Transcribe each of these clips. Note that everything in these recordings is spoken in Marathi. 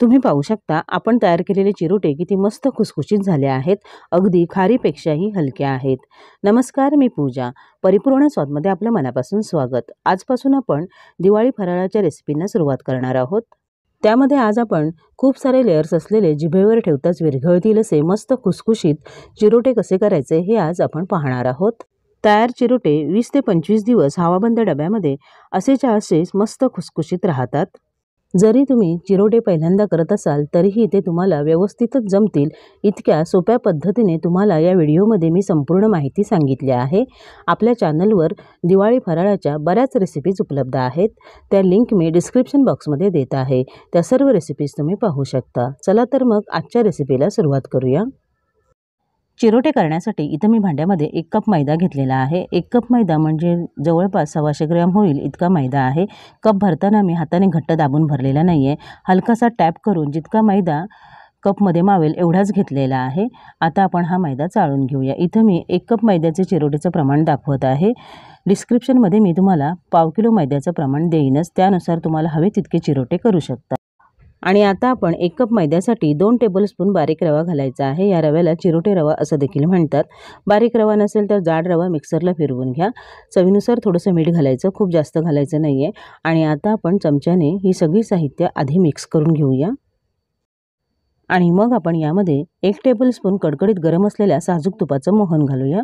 तुम्ही पाहू शकता आपण तयार केलेले चिरोटे किती मस्त खुसखुशीत झाले आहेत अगदी खारीपेक्षाही हलक्या आहेत नमस्कार मी पूजा परिपूर्ण स्वादमध्ये आपलं मनापासून स्वागत आजपासून आपण दिवाळी फराळाच्या रेसिपींना सुरुवात करणार आहोत त्यामध्ये आज आपण खूप सारे लेयर्स असलेले जिभेवर ठेवताच विरघळतील असे मस्त खुसखुशीत चिरोटे कसे करायचे हे आज आपण पाहणार आहोत तयार चिरोटे वीस ते पंचवीस दिवस हवाबंद डब्यामध्ये असेच्या असेच मस्त खुसखुशीत राहतात जरी तुम्ही चिरोटे पहिल्यांदा करत असाल तरीही ते तुम्हाला व्यवस्थितच जमतील इतक्या सोप्या पद्धतीने तुम्हाला या व्हिडिओमध्ये मी संपूर्ण माहिती सांगितली आहे आपल्या चॅनलवर दिवाळी फराळाच्या बऱ्याच रेसिपीज उपलब्ध आहेत त्या लिंक मी डिस्क्रिप्शन बॉक्समध्ये देत आहे त्या सर्व रेसिपीज तुम्ही पाहू शकता चला तर मग आजच्या रेसिपीला सुरुवात करूया चिरोटे करण्यासाठी इथं मी भांड्यामध्ये एक कप मैदा घेतलेला आहे एक कप मैदा म्हणजे जवळपास सव्वाशे ग्रॅम होईल इतका मैदा आहे कप भरताना मी हाताने घट्ट दाबून भरलेला नाही आहे हलकासा टॅप करून जितका मैदा कपमध्ये मावेल एवढाच घेतलेला आहे आता आपण हा मैदा चाळून घेऊया इथं मी एक कप मैद्याचे चिरोटेचं प्रमाण दाखवत आहे डिस्क्रिप्शनमध्ये मी तुम्हाला पाव किलो मैद्याचं प्रमाण देईनच त्यानुसार तुम्हाला हवे तितके चिरोटे करू शकता आणि आता आपण एक कप मैद्यासाठी दोन टेबलस्पून बारीक रवा घालायचा आहे या रव्याला चिरोटे रवा असं देखील म्हणतात बारीक रवा नसेल तर जाड रवा मिक्सरला फिरवून घ्या चवीनुसार थोडंसं मीठ घालायचं खूप जास्त घालायचं नाही आहे आणि आता आपण चमच्याने ही सगळी साहित्य आधी मिक्स करून घेऊया आणि मग आपण यामध्ये एक टेबलस्पून कडकडीत गरम असलेल्या साजूक तुपाचं मोहन घालूया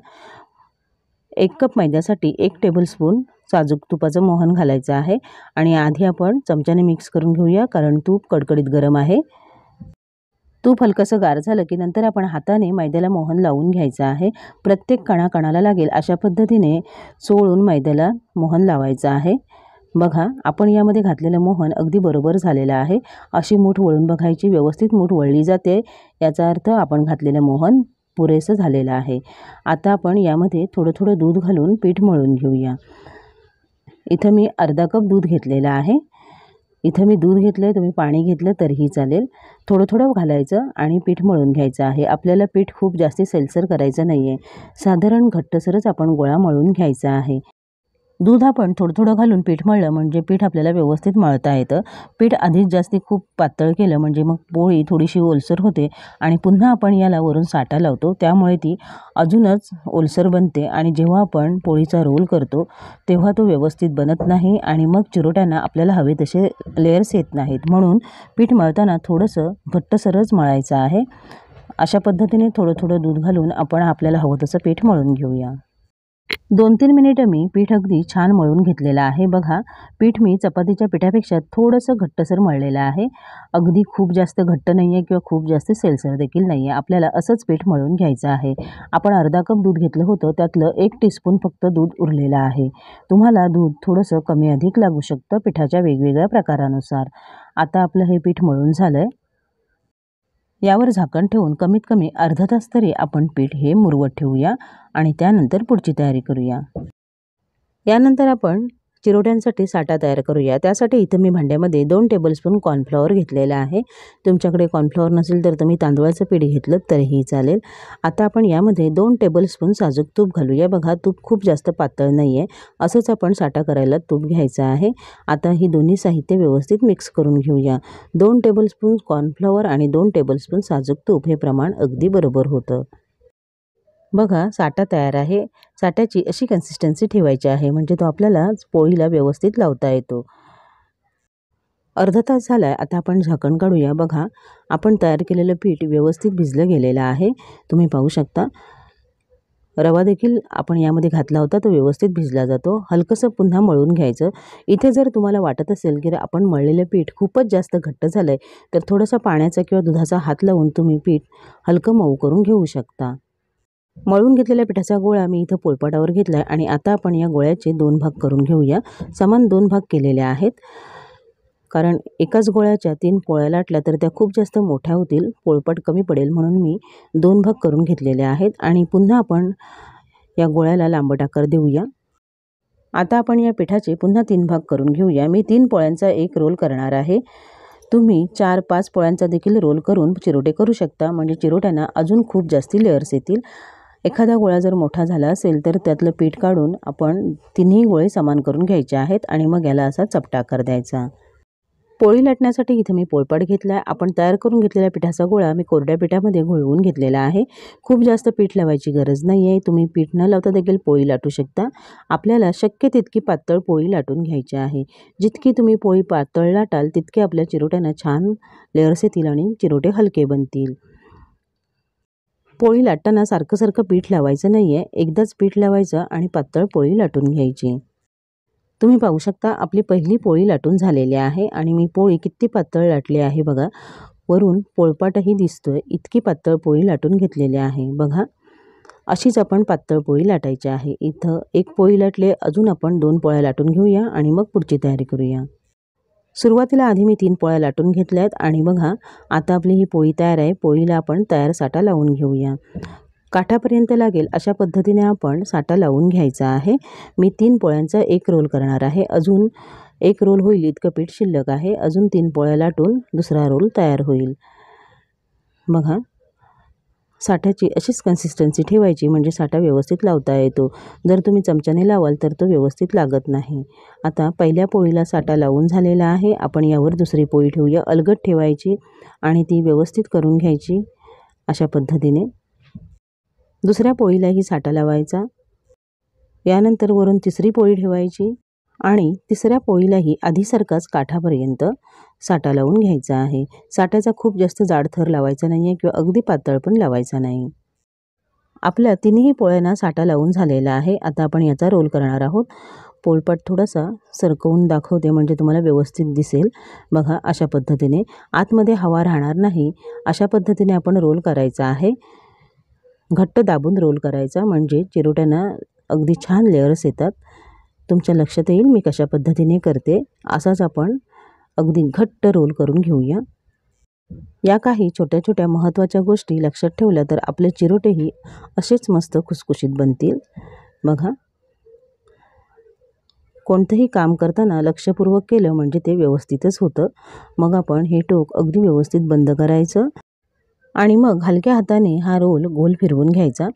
एक कप मैद्यासाठी एक टेबलस्पून साजूक तुपाचं मोहन घालायचं आहे आणि आधी आपण चमच्याने मिक्स करून घेऊया कारण तूप कडकडीत गरम आहे तूप हलकंसं गार झालं की नंतर आपण हाताने मैद्याला मोहन लावून घ्यायचं आहे प्रत्येक कणा कणाला लागेल अशा पद्धतीने चोळून मैद्याला मोहन लावायचं आहे बघा आपण यामध्ये घातलेलं मोहन अगदी बरोबर झालेलं आहे अशी मूठ वळून बघायची व्यवस्थित मूठ वळली जाते याचा अर्थ आपण घातलेलं मोहन पुरेसं झालेलं आहे आता आपण यामध्ये थोडं थोडं दूध घालून पीठ मळून घेऊया इथं मी अर्धा कप दूध घेतलेलं आहे इथं मी दूध घेतलं आहे तुम्ही पाणी घेतलं तरीही चालेल थोडं थोडं घालायचं आणि पीठ मळून घ्यायचं आहे आपल्याला पीठ खूप जास्त सैलसर करायचं नाही आहे साधारण घट्टसरच आपण गोळा मळून घ्यायचा आहे दूध आपण थोडं थोडं घालून पीठ मळलं म्हणजे पीठ आपल्याला व्यवस्थित मळता येतं पीठ आधीच जास्त खूप पातळ केलं म्हणजे मग पोळी थोडीशी ओलसर होते आणि पुन्हा आपण याला वरून साठा लावतो त्यामुळे ती अजूनच ओलसर बनते आणि जेव्हा आपण पोळीचा रोल करतो तेव्हा तो व्यवस्थित बनत नाही आणि मग चिरोट्यांना आपल्याला हवे तसे लेयर्स येत नाहीत म्हणून पीठ मळताना थोडंसं घट्टसरच मळायचं आहे अशा पद्धतीने थोडं थोडं दूध घालून आपण आपल्याला हवं तसं पीठ मळून घेऊया दोन तीन मिनिटं मी पीठ अगदी छान मळून घेतलेलं आहे बघा पीठ मी चपातीच्या पिठापेक्षा थोडंसं घट्टसर मळलेलं आहे अगदी खूप जास्त घट्ट नाही आहे किंवा खूप जास्त सेलसर देखील नाही आहे आपल्याला असंच पीठ मळून घ्यायचं आहे आपण अर्धा कप दूध घेतलं होतं त्यातलं एक टीस्पून फक्त दूध उरलेलं आहे तुम्हाला दूध थोडंसं कमी अधिक लागू शकतं पिठाच्या वेगवेगळ्या प्रकारानुसार आता आपलं हे पीठ मळून झालं आहे यावर झाकण ठेवून कमीत कमी अर्धा तास तरी आपण पीठ हे मुरवत ठेवूया आणि त्यानंतर पुढची तयारी करूया यानंतर आपण चिरोट्यांसाठी साठा तयार करूया त्यासाठी इथं मी भांड्यामध्ये दोन टेबलस्पून कॉर्नफ्लॉवर घेतलेला आहे तुमच्याकडे कॉर्नफ्लॉवर नसेल तर तुम्ही तांदळाचं पीठ घेतलं तरीही चालेल आता आपण यामध्ये दोन टेबलस्पून साजूक तूप घालूया बघा तूप खूप जास्त पातळ नाही आहे असंच आपण साठा करायला तूप घ्यायचं आहे आता ही दोन्ही साहित्य व्यवस्थित मिक्स करून घेऊया दोन टेबलस्पून कॉर्नफ्लॉवर आणि दोन टेबलस्पून साजूक तूप हे प्रमाण अगदी बरोबर होतं बघा साठा तयार आहे साठ्याची अशी कन्सिस्टन्सी ठेवायची आहे म्हणजे तो आपल्याला पोळीला व्यवस्थित लावता येतो अर्धा तास झाला आहे आता आपण झाकण काढूया बघा आपण तयार केलेलं पीठ व्यवस्थित भिजलं गेलेलं आहे तुम्ही पाहू शकता रवा देखील आपण यामध्ये घातला होता तो व्यवस्थित भिजला जातो हलकंसं पुन्हा मळून घ्यायचं इथे जर तुम्हाला वाटत असेल की आपण मळलेलं पीठ खूपच जास्त घट्ट झालं आहे तर थोडंसं पाण्याचा किंवा दुधाचा हात लावून तुम्ही पीठ हलकं मऊ करून घेऊ शकता मळून घेतलेल्या पिठाचा गोळा मी इथं पोळपाटावर घेतला आहे आणि आता आपण या गोळ्याचे दोन भाग करून घेऊया समान दोन भाग केलेले आहेत कारण एकाच गोळ्याच्या तीन पोळ्या लाटल्या तर त्या खूप जास्त मोठ्या होतील पोळपाट कमी पडेल म्हणून मी दोन भाग करून घेतलेले आहेत आणि पुन्हा आपण या गोळ्याला लांबटाकर देऊया आता आपण या पिठाचे पुन्हा तीन भाग करून घेऊया मी तीन पोळ्यांचा एक रोल करणार आहे तुम्ही चार पाच पोळ्यांचा देखील रोल करून चिरोटे करू शकता म्हणजे चिरोट्यांना अजून खूप जास्ती लेअर्स येतील एखादा गोळा जर मोठा झाला असेल तर त्यातलं पीठ काढून आपण तिन्ही गोळे समान करून घ्यायचे आहेत आणि मग याला असा चपटा कर द्यायचा पोळी लाटण्यासाठी इथे मी पोळपाट घेतला आहे आपण तयार करून घेतलेल्या पिठाचा गोळा मी कोरड्या पिठामध्ये घोळवून घेतलेला आहे खूप जास्त पीठ लावायची गरज नाही आहे तुम्ही पीठ न लावता देखील पोळी लाटू शकता आपल्याला शक्य तितकी पातळ पोळी लाटून घ्यायची आहे जितकी तुम्ही पोळी पातळ लाटाल तितके आपल्या चिरोट्यानं छान लेअर्स येतील आणि चिरोटे हलके बनतील पोळी लाटताना सारखं सारखं पीठ लावायचं नाही आहे एकदाच पीठ लावायचं आणि पातळ पोळी लाटून घ्यायची तुम्ही पाहू शकता आपली पहिली पोळी लाटून झालेली आहे आणि मी पोळी किती पातळ लाटली आहे बघा वरून पोळपाटही दिसतोय इतकी पातळ पोळी लाटून घेतलेली आहे बघा अशीच आपण पातळ पोळी लाटायची आहे इथं एक पोळी लाटले अजून आपण दोन पोळ्या लाटून घेऊया आणि मग पुढची तयारी करूया सुरुवातीला आधी मी तीन पोळ्या लाटून घेतल्या आहेत आणि बघा आता आपली ही पोळी तयार आहे पोळीला आपण तयार साठा लावून घेऊया काठापर्यंत लागेल अशा पद्धतीने आपण साठा लावून घ्यायचा आहे मी तीन पोळ्यांचा एक रोल करणार आहे अजून एक रोल होईल इतकं पीठ शिल्लक आहे अजून तीन पोळ्या लाटून दुसरा रोल तयार होईल बघा साठ्याची अशीच कन्सिस्टन्सी ठेवायची म्हणजे साठा व्यवस्थित लावता येतो जर तुम्ही चमच्याने लावाल तर तो व्यवस्थित लागत नाही आता पहिल्या पोळीला साठा लावून झालेला आहे आपण यावर दुसरी पोळी ठेवूया अलगट ठेवायची आणि ती व्यवस्थित करून घ्यायची अशा पद्धतीने दुसऱ्या पोळीलाही साठा लावायचा यानंतर वरून तिसरी पोळी ठेवायची आणि तिसऱ्या पोळीलाही आधीसारखाच काठापर्यंत साठा लावून घ्यायचा आहे साठ्याचा खूप जास्त जाड थर लावायचा नाही आहे किंवा अगदी पातळ पण लावायचा नाही आपल्या तिन्ही पोळ्यांना साठा लावून झालेला आहे आता आपण याचा रोल करणार आहोत पोळपाट थोडासा सरकवून दाखवते म्हणजे तुम्हाला व्यवस्थित दिसेल बघा अशा पद्धतीने आतमध्ये हवा राहणार नाही अशा पद्धतीने आपण रोल करायचा आहे घट्ट दाबून रोल करायचा म्हणजे चिरोट्यांना अगदी छान लेअर्स येतात तुमच्या लक्षात येईल मी कशा पद्धतीने करते असाच आपण अगदी घट्ट रोल करून घेऊया या काही छोट्या छोट्या महत्त्वाच्या गोष्टी लक्षात ठेवल्या तर आपले चिरोटेही असेच मस्त खुसखुशीत बनतील बघा कोणतंही काम करताना लक्षपूर्वक केलं म्हणजे ते व्यवस्थितच होतं मग आपण हे टोक अगदी व्यवस्थित बंद करायचं आणि मग हलक्या हाताने हा रोल गोल फिरवून घ्यायचा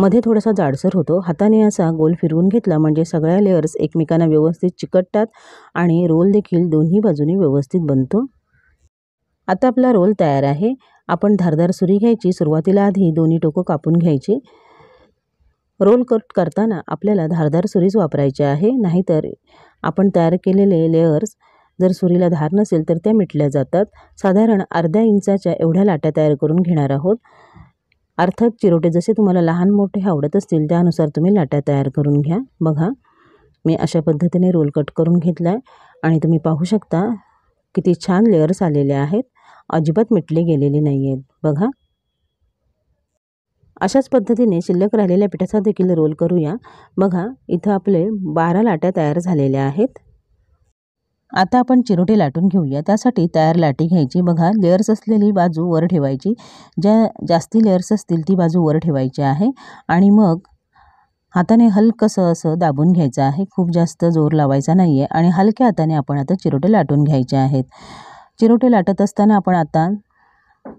मध्ये थोडासा जाडसर होतो हाताने असा गोल फिरवून घेतला म्हणजे सगळ्या लेअर्स एकमेकांना व्यवस्थित चिकटतात आणि रोल देखील दोन्ही बाजूने व्यवस्थित बनतो आता आपला रोल तयार आहे आपण धारदार सुरी घ्यायची सुरुवातीला आधी दोन्ही टोकं कापून घ्यायची रोल कट करताना आपल्याला धारदार सुरीच वापरायची आहे नाहीतर आपण तयार केलेले लेअर्स जर सुरीला धार नसेल तर त्या मिटल्या जातात साधारण अर्ध्या इंचाच्या एवढ्या लाट्या तयार करून घेणार आहोत अर्थात चिरोटे जसे तुम्हाला लहान मोठे आवडत असतील त्यानुसार तुम्ही लाट्या तयार करून घ्या बघा मी अशा पद्धतीने रोल कट करून घेतला आहे आणि तुम्ही पाहू शकता किती छान लेअर्स आलेले आहेत अजिबात मिटले गेलेले नाही आहेत बघा अशाच पद्धतीने शिल्लक राहिलेल्या पिठाचा देखील रोल करूया बघा इथं आपले बारा लाट्या तयार झालेल्या आहेत आता आपण चिरोटे लाटून घेऊया त्यासाठी तयार लाटी घ्यायची बघा लेअर्स असलेली बाजू वर ठेवायची ज्या जास्ती लेअर्स असतील ती बाजू वर ठेवायची आहे आणि मग हाताने हलकंसं असं दाबून घ्यायचं आहे खूप जास्त जोर लावायचा नाही आहे आणि हलक्या हाताने आपण आता चिरोटे लाटून घ्यायचे आहेत चिरोटे लाटत असताना आपण आता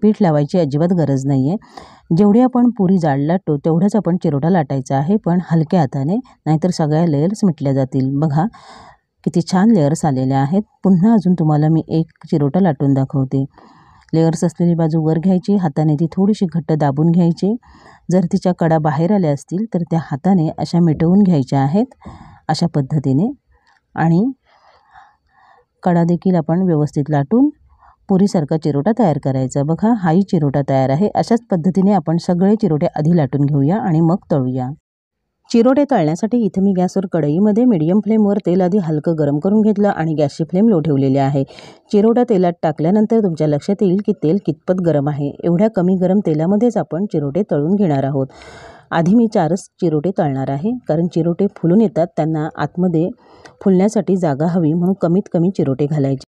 पीठ लावायची अजिबात गरज नाही आहे जेवढी आपण पुरी जाड लाटतो तेवढंच आपण चिरोटा लाटायचा आहे पण हलक्या हाताने नाहीतर सगळ्या लेअर्स मिटल्या जातील बघा किती छान लेअर्स आलेल्या आहेत पुन्हा अजून तुम्हाला मी एक चिरोटा लाटून दाखवते लेअर्स असलेली बाजू वर घ्यायची हाताने ती थोडीशी घट्ट दाबून घ्यायची जर तिच्या कडा बाहेर आल्या असतील तर त्या हाताने अशा मिटवून घ्यायच्या आहेत अशा पद्धतीने आणि कडा देखील आपण व्यवस्थित लाटून पुरीसारखा चिरोटा तयार करायचा बघा हाही चिरोटा तयार आहे अशाच पद्धतीने आपण सगळे चिरोटे आधी लाटून घेऊया आणि मग तळूया चिरोटे तळण्यासाठी इथे मी गॅसवर कढईमध्ये मिडियम फ्लेमवर तेल आधी हलकं गरम करून घेतलं आणि गॅसची फ्लेम लो ठेवलेली आहे चिरोटा तेलात टाकल्यानंतर तुमच्या लक्षात येईल की तेल कितपत गरम आहे एवढ्या कमी गरम तेलामध्येच आपण चिरोटे तळून घेणार आहोत आधी मी चारच चिरोटे तळणार आहे कारण चिरोटे फुलून येतात त्यांना आतमध्ये फुलण्यासाठी जागा हवी म्हणून कमीत कमी चिरोटे घालायचे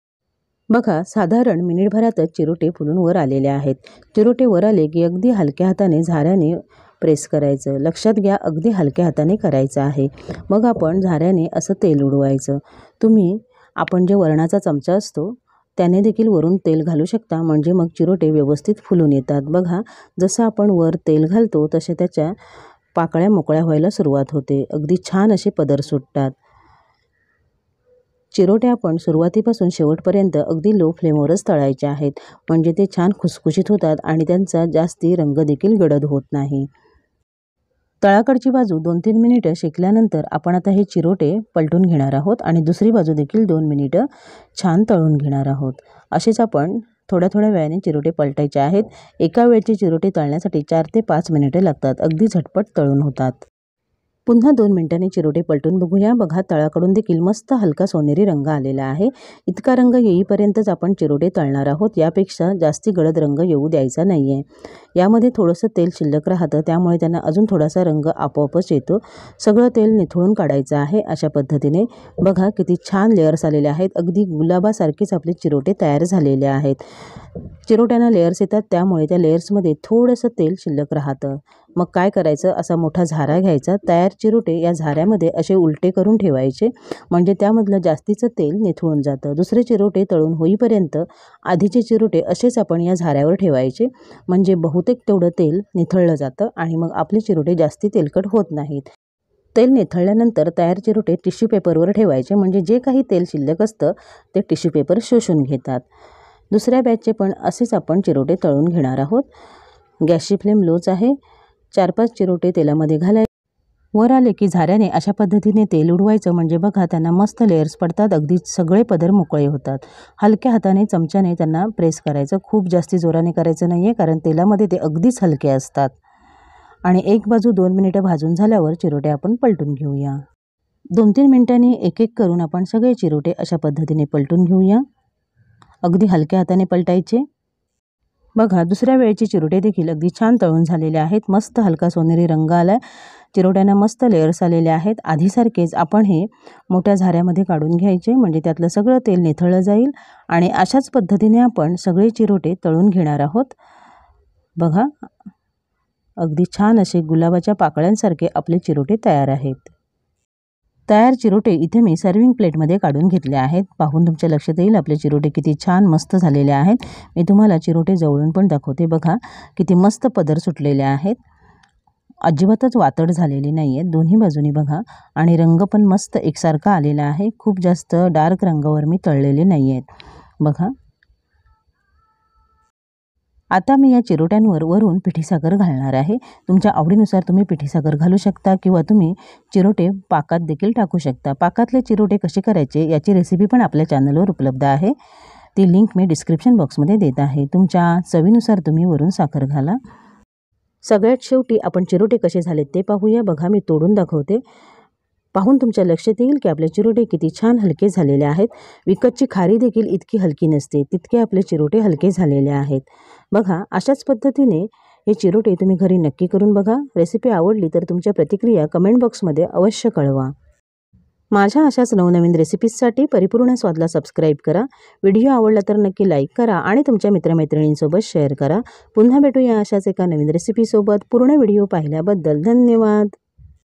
बघा साधारण मिनिटभरातच चिरोटे फुलून वर आलेले आहेत चिरोटे वर आले की अगदी हलक्या हाताने झाऱ्याने प्रेस करायचं लक्षात घ्या अगदी हलक्या हाताने करायचं आहे मग आपण झाऱ्याने असं तेल उडवायचं तुम्ही आपण जे वरणाचा चमचा असतो त्याने देखील वरून तेल घालू शकता म्हणजे मग चिरोटे व्यवस्थित फुलून येतात बघा जसं आपण वर तेल घालतो तसे त्याच्या पाकळ्या मोकळ्या व्हायला सुरुवात होते अगदी छान असे पदर सुटतात चिरोटे आपण सुरुवातीपासून शेवटपर्यंत अगदी लो फ्लेमवरच तळायचे आहेत म्हणजे ते छान खुसखुशीत होतात आणि त्यांचा जास्ती रंग देखील गडद होत नाही तळाकडची बाजू दोन तीन मिनिटं शेकल्यानंतर आपण आता हे चिरोटे पलटून घेणार आहोत आणि दुसरी बाजू देखील दोन मिनिटं छान तळून घेणार आहोत असेच आपण थोड्या थोड्या वेळाने चिरोटे पलटायचे आहेत एका वेळचे चिरोटे तळण्यासाठी चार ते पाच मिनिटे लागतात अगदी झटपट तळून होतात पुन्हा दोन मिनिटांनी चिरोटे पलटून बघूया बघा तळाकडून देखील मस्त हलका सोनेरी रंग आलेला आहे इतका रंग येईपर्यंतच आपण चिरोटे तळणार आहोत यापेक्षा जास्ती गळद रंग येऊ द्यायचा नाही आहे यामध्ये थोडंसं तेल शिल्लक राहतं त्यामुळे त्यांना अजून थोडासा रंग आपोआपच येतो सगळं तेल निथळून काढायचं आहे अशा पद्धतीने बघा किती छान लेअर्स आलेले आहेत अगदी गुलाबासारखेच आपले चिरोटे तयार झालेले आहेत चिरोट्यांना लेअर्स येतात त्यामुळे त्या लेअर्समध्ये थोडंसं तेल शिल्लक राहतं मग काय करायचं असा मोठा झारा घ्यायचा तयार चिरुटे या झाऱ्यामध्ये असे उलटे करून ठेवायचे म्हणजे त्यामधलं जास्तीचं तेल निथळून जातं दुसरे चिरोटे तळून होईपर्यंत आधीचे चिरुटे असेच आपण या झाऱ्यावर ठेवायचे म्हणजे बहुतेक तेवढं तेल निथळलं जातं आणि मग आपले चिरोटे जास्ती तेलकट होत नाहीत तेल निथळल्यानंतर तयार चिरोटे टिश्यू पेपरवर ठेवायचे म्हणजे जे काही तेल शिल्लक असतं ते टिश्यू पेपर शोषून घेतात दुसऱ्या बॅचचे पण असेच आपण चिरोटे तळून घेणार आहोत गॅसची फ्लेम लोच आहे चार पाच चिरोटे तेलामध्ये घालाय वर आले की झाऱ्याने अशा पद्धतीने तेल उडवायचं म्हणजे बघा त्यांना मस्त लेयर्स पडतात अगदी सगळे पदर मोकळे होतात हलक्या हाताने चमच्याने त्यांना प्रेस करायचं खूप जास्ती जोराने करायचं नाही आहे कारण तेलामध्ये ते अगदीच हलके असतात आणि एक बाजू दोन मिनिटं भाजून झाल्यावर चिरोटे आपण पलटून घेऊया दोन तीन मिनिटांनी एक एक करून आपण सगळे चिरोटे अशा पद्धतीने पलटून घेऊया अगदी हलक्या हाताने पलटायचे बघा दुसऱ्या वेळेचे चिरोटे देखील अगदी छान तळून झालेले आहेत मस्त हलका सोनेरी रंग आला आहे चिरोट्यांना मस्त लेअर्स आलेले आहेत आधीसारखेच आपण हे मोठ्या झाऱ्यामध्ये काढून घ्यायचे म्हणजे त्यातलं सगळं तेल निथळलं जाईल आणि अशाच पद्धतीने आपण सगळे चिरोटे तळून घेणार आहोत बघा अगदी छान असे गुलाबाच्या पाकळ्यांसारखे आपले चिरोटे तयार आहेत तयार चिरोटे इथे मी सर्विंग प्लेटमध्ये काढून घेतले आहेत पाहून तुमच्या लक्षात येईल आपले चिरोटे किती छान मस्त झालेले आहेत मी तुम्हाला चिरोटे जवळून पण दाखवते बघा किती मस्त पदर सुटलेले आहेत अजिबातच वातड झालेली नाही आहेत दोन्ही बाजूनी बघा आणि रंग पण मस्त एकसारखा आलेला आहे खूप जास्त डार्क रंगावर मी तळलेले नाही आहेत बघा आता मी या चिरोट्यांवर वरून पिठीसागर घालणार आहे तुमच्या आवडीनुसार तुम्ही पिठीसागर घालू शकता किंवा तुम्ही चिरोटे पाकात देखील टाकू शकता पाकातले चिरोटे कसे करायचे याची रेसिपी पण आपल्या चॅनलवर उपलब्ध आहे ती लिंक मी डिस्क्रिप्शन बॉक्समध्ये देत आहे तुमच्या चवीनुसार तुम्ही वरून साखर घाला सगळ्यात शेवटी आपण चिरोटे कसे झालेत ते पाहूया बघा मी तोडून दाखवते पाहून तुमच्या लक्षात येईल की आपले चिरोटे किती छान हलके झालेले आहेत विकतची खारी देखील इतकी हलकी नसते तितके आपले चिरोटे हलके झालेले आहेत बघा अशाच पद्धतीने हे चिरोटे तुम्ही घरी नक्की करून बघा रेसिपी आवडली तर तुमच्या प्रतिक्रिया कमेंट बॉक्समध्ये अवश्य कळवा माझ्या अशाच नवनवीन रेसिपीजसाठी परिपूर्ण स्वादला सबस्क्राईब करा व्हिडिओ आवडला तर नक्की लाईक करा आणि तुमच्या मित्रमैत्रिणींसोबत शेअर करा पुन्हा भेटूया अशाच एका नवीन रेसिपीसोबत पूर्ण व्हिडिओ पाहिल्याबद्दल धन्यवाद